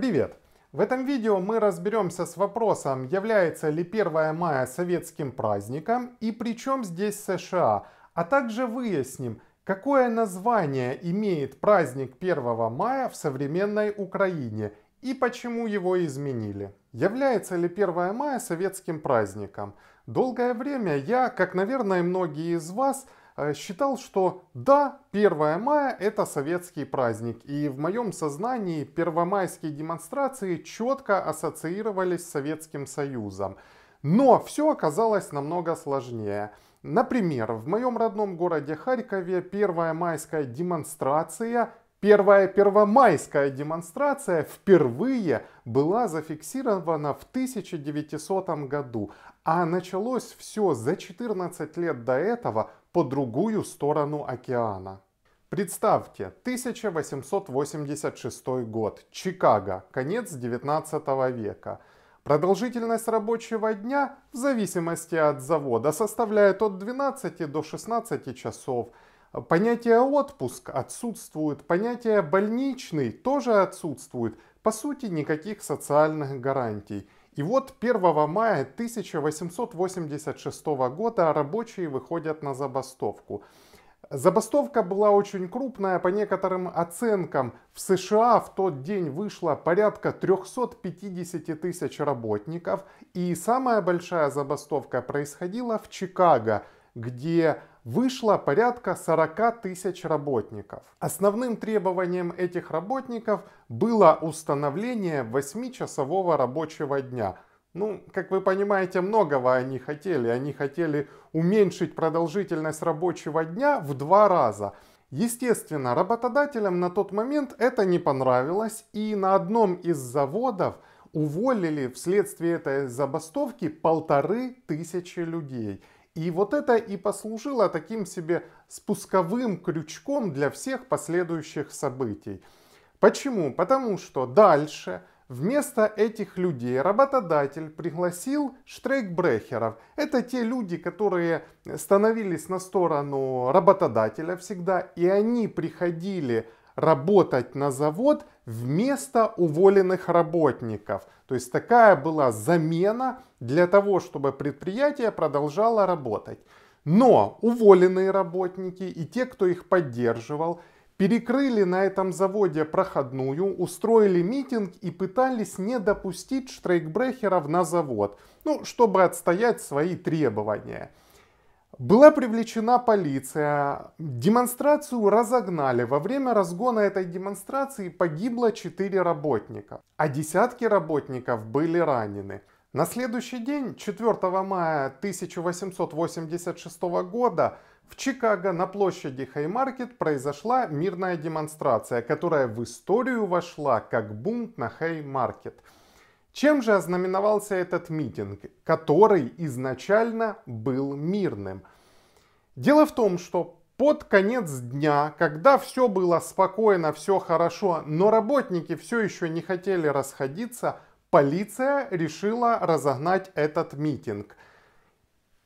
Привет! В этом видео мы разберемся с вопросом, является ли 1 мая советским праздником и при чем здесь США, а также выясним, какое название имеет праздник 1 мая в современной Украине и почему его изменили. Является ли 1 мая советским праздником? Долгое время я, как, наверное, многие из вас, Э, считал, что да, 1 мая это советский праздник, и в моем сознании первомайские демонстрации четко ассоциировались с Советским Союзом. Но все оказалось намного сложнее. Например, в моем родном городе Харькове первая майская демонстрация, первая первомайская демонстрация впервые была зафиксирована в 1900 году, а началось все за 14 лет до этого – по другую сторону океана. Представьте, 1886 год, Чикаго, конец 19 века. Продолжительность рабочего дня в зависимости от завода составляет от 12 до 16 часов. Понятие отпуск отсутствует, понятие больничный тоже отсутствует. По сути, никаких социальных гарантий – и вот 1 мая 1886 года рабочие выходят на забастовку. Забастовка была очень крупная, по некоторым оценкам в США в тот день вышло порядка 350 тысяч работников, и самая большая забастовка происходила в Чикаго, где вышло порядка 40 тысяч работников. Основным требованием этих работников было установление 8-часового рабочего дня. Ну, как вы понимаете, многого они хотели. Они хотели уменьшить продолжительность рабочего дня в два раза. Естественно, работодателям на тот момент это не понравилось, и на одном из заводов уволили вследствие этой забастовки полторы тысячи людей. И вот это и послужило таким себе спусковым крючком для всех последующих событий. Почему? Потому что дальше вместо этих людей работодатель пригласил штрейкбрехеров. Это те люди, которые становились на сторону работодателя всегда, и они приходили работать на завод вместо уволенных работников. То есть такая была замена для того, чтобы предприятие продолжало работать. Но уволенные работники и те, кто их поддерживал, перекрыли на этом заводе проходную, устроили митинг и пытались не допустить штрейкбрехеров на завод, ну, чтобы отстоять свои требования – была привлечена полиция, демонстрацию разогнали. Во время разгона этой демонстрации погибло 4 работника, а десятки работников были ранены. На следующий день, 4 мая 1886 года, в Чикаго на площади Хеймаркет произошла мирная демонстрация, которая в историю вошла как бунт на Хеймаркет – чем же ознаменовался этот митинг, который изначально был мирным? Дело в том, что под конец дня, когда все было спокойно, все хорошо, но работники все еще не хотели расходиться, полиция решила разогнать этот митинг.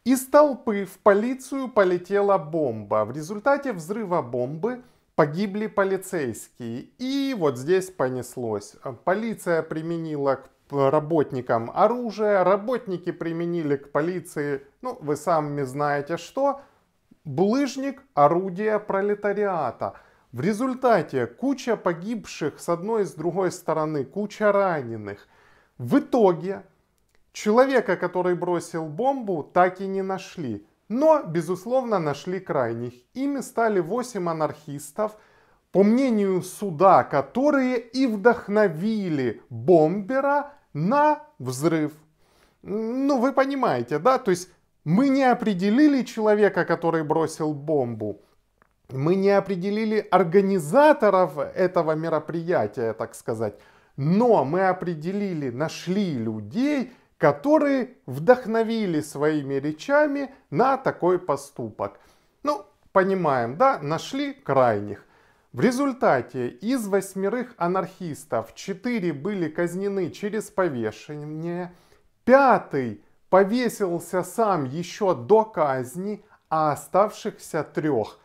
Из толпы в полицию полетела бомба. В результате взрыва бомбы погибли полицейские. И вот здесь понеслось. Полиция применила к работникам оружие, работники применили к полиции, ну, вы сами знаете что, булыжник – орудия пролетариата. В результате куча погибших с одной и с другой стороны, куча раненых. В итоге человека, который бросил бомбу, так и не нашли. Но, безусловно, нашли крайних. Ими стали 8 анархистов – по мнению суда, которые и вдохновили бомбера на взрыв. Ну, вы понимаете, да? То есть мы не определили человека, который бросил бомбу. Мы не определили организаторов этого мероприятия, так сказать. Но мы определили, нашли людей, которые вдохновили своими речами на такой поступок. Ну, понимаем, да, нашли крайних. В результате из восьмерых анархистов четыре были казнены через повешение, пятый повесился сам еще до казни, а оставшихся трех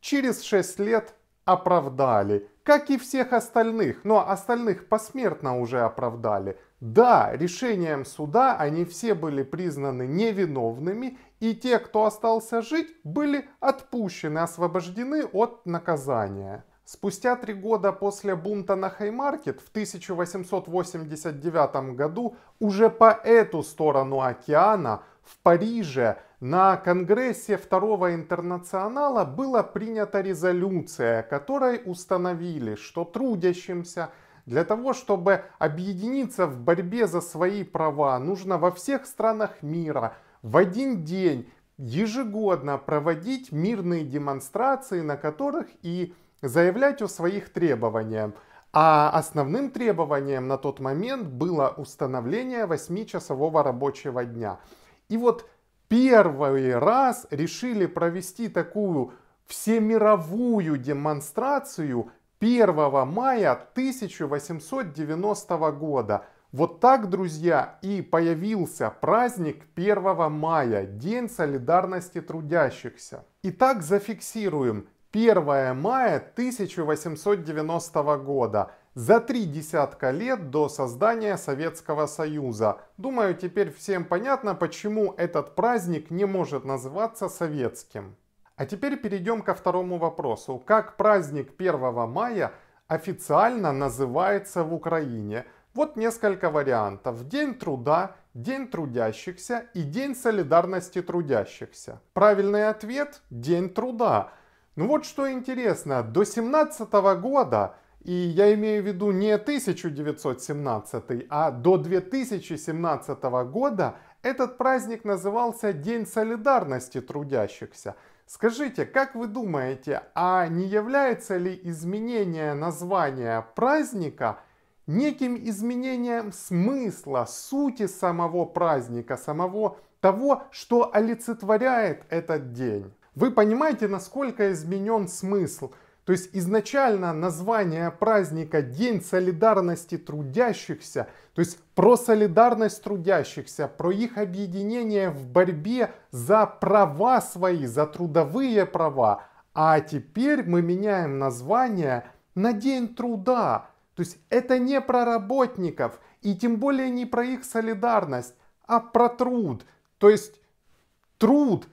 через шесть лет оправдали, как и всех остальных, но остальных посмертно уже оправдали. Да, решением суда они все были признаны невиновными и те, кто остался жить, были отпущены, освобождены от наказания. Спустя три года после бунта на Хеймаркет в 1889 году уже по эту сторону океана в Париже на Конгрессе Второго Интернационала была принята резолюция, которой установили, что трудящимся для того, чтобы объединиться в борьбе за свои права, нужно во всех странах мира – в один день ежегодно проводить мирные демонстрации, на которых и заявлять о своих требованиях. А основным требованием на тот момент было установление 8-часового рабочего дня. И вот первый раз решили провести такую всемировую демонстрацию 1 мая 1890 года – вот так, друзья, и появился праздник 1 мая, День солидарности трудящихся. Итак, зафиксируем. 1 мая 1890 года – за три десятка лет до создания Советского Союза. Думаю, теперь всем понятно, почему этот праздник не может называться советским. А теперь перейдем ко второму вопросу. Как праздник 1 мая официально называется в Украине? Вот несколько вариантов. День труда, день трудящихся и день солидарности трудящихся. Правильный ответ – день труда. Ну вот что интересно, до 17 года, и я имею в виду не 1917, а до 2017 года этот праздник назывался День солидарности трудящихся. Скажите, как вы думаете, а не является ли изменение названия праздника – неким изменением смысла, сути самого праздника, самого того, что олицетворяет этот день. Вы понимаете, насколько изменен смысл? То есть изначально название праздника День солидарности трудящихся, то есть про солидарность трудящихся, про их объединение в борьбе за права свои, за трудовые права. А теперь мы меняем название на День труда, то есть это не про работников и тем более не про их солидарность, а про труд. То есть труд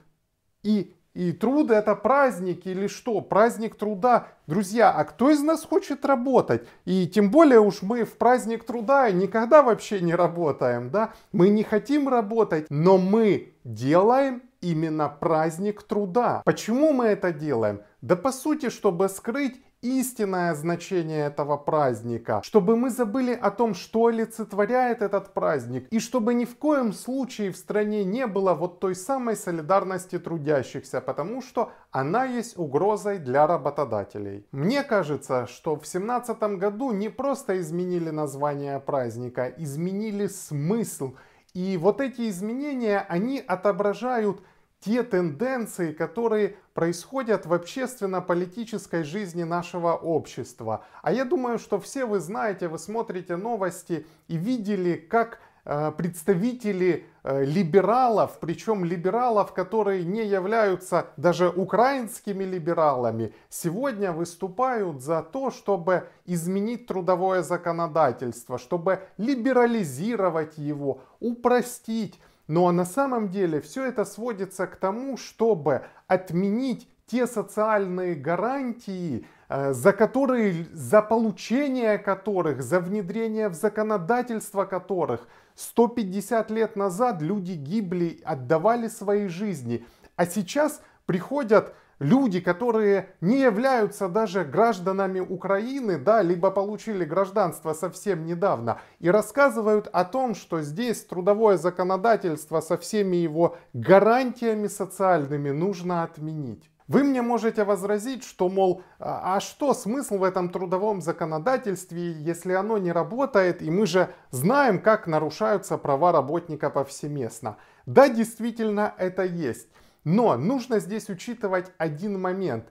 и и труд это праздник или что? Праздник труда. Друзья, а кто из нас хочет работать? И тем более уж мы в праздник труда никогда вообще не работаем, да? Мы не хотим работать, но мы делаем именно праздник труда. Почему мы это делаем? Да по сути, чтобы скрыть истинное значение этого праздника, чтобы мы забыли о том, что олицетворяет этот праздник, и чтобы ни в коем случае в стране не было вот той самой солидарности трудящихся, потому что она есть угрозой для работодателей. Мне кажется, что в семнадцатом году не просто изменили название праздника, изменили смысл. И вот эти изменения, они отображают те тенденции, которые происходят в общественно-политической жизни нашего общества. А я думаю, что все вы знаете, вы смотрите новости и видели, как э, представители э, либералов, причем либералов, которые не являются даже украинскими либералами, сегодня выступают за то, чтобы изменить трудовое законодательство, чтобы либерализировать его, упростить. Но на самом деле все это сводится к тому, чтобы отменить те социальные гарантии, э, за которые, за получение которых, за внедрение в законодательство которых 150 лет назад люди гибли, отдавали свои жизни, а сейчас приходят люди, которые не являются даже гражданами Украины, да, либо получили гражданство совсем недавно, и рассказывают о том, что здесь трудовое законодательство со всеми его гарантиями социальными нужно отменить. Вы мне можете возразить, что, мол, а, а что смысл в этом трудовом законодательстве, если оно не работает, и мы же знаем, как нарушаются права работника повсеместно. Да, действительно, это есть. Но нужно здесь учитывать один момент.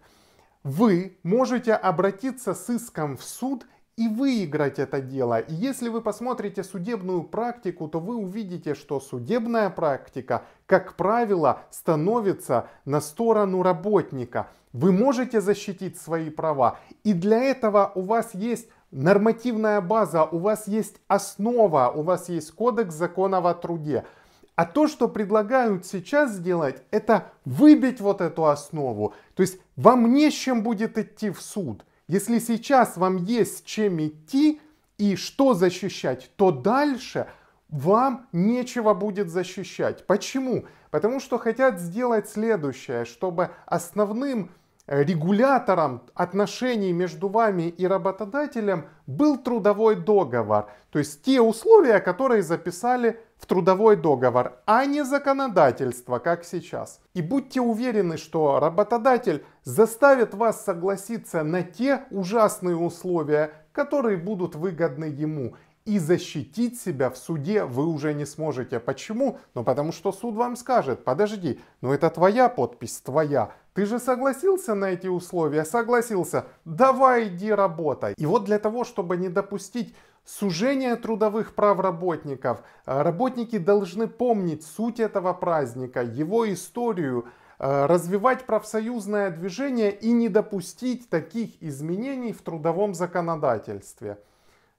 Вы можете обратиться с иском в суд и выиграть это дело. И если вы посмотрите судебную практику, то вы увидите, что судебная практика, как правило, становится на сторону работника. Вы можете защитить свои права, и для этого у вас есть нормативная база, у вас есть основа, у вас есть кодекс закона о труде – а то, что предлагают сейчас сделать, это выбить вот эту основу. То есть вам не с чем будет идти в суд. Если сейчас вам есть с чем идти и что защищать, то дальше вам нечего будет защищать. Почему? Потому что хотят сделать следующее, чтобы основным э, регулятором отношений между вами и работодателем был трудовой договор. То есть те условия, которые записали в трудовой договор, а не законодательство, как сейчас. И будьте уверены, что работодатель заставит вас согласиться на те ужасные условия, которые будут выгодны ему. И защитить себя в суде вы уже не сможете. Почему? Ну потому что суд вам скажет, подожди, ну это твоя подпись, твоя ты же согласился на эти условия? Согласился. Давай иди работай. И вот для того, чтобы не допустить сужения трудовых прав работников, э, работники должны помнить суть этого праздника, его историю, э, развивать профсоюзное движение и не допустить таких изменений в трудовом законодательстве.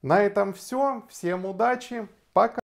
На этом все. Всем удачи. Пока.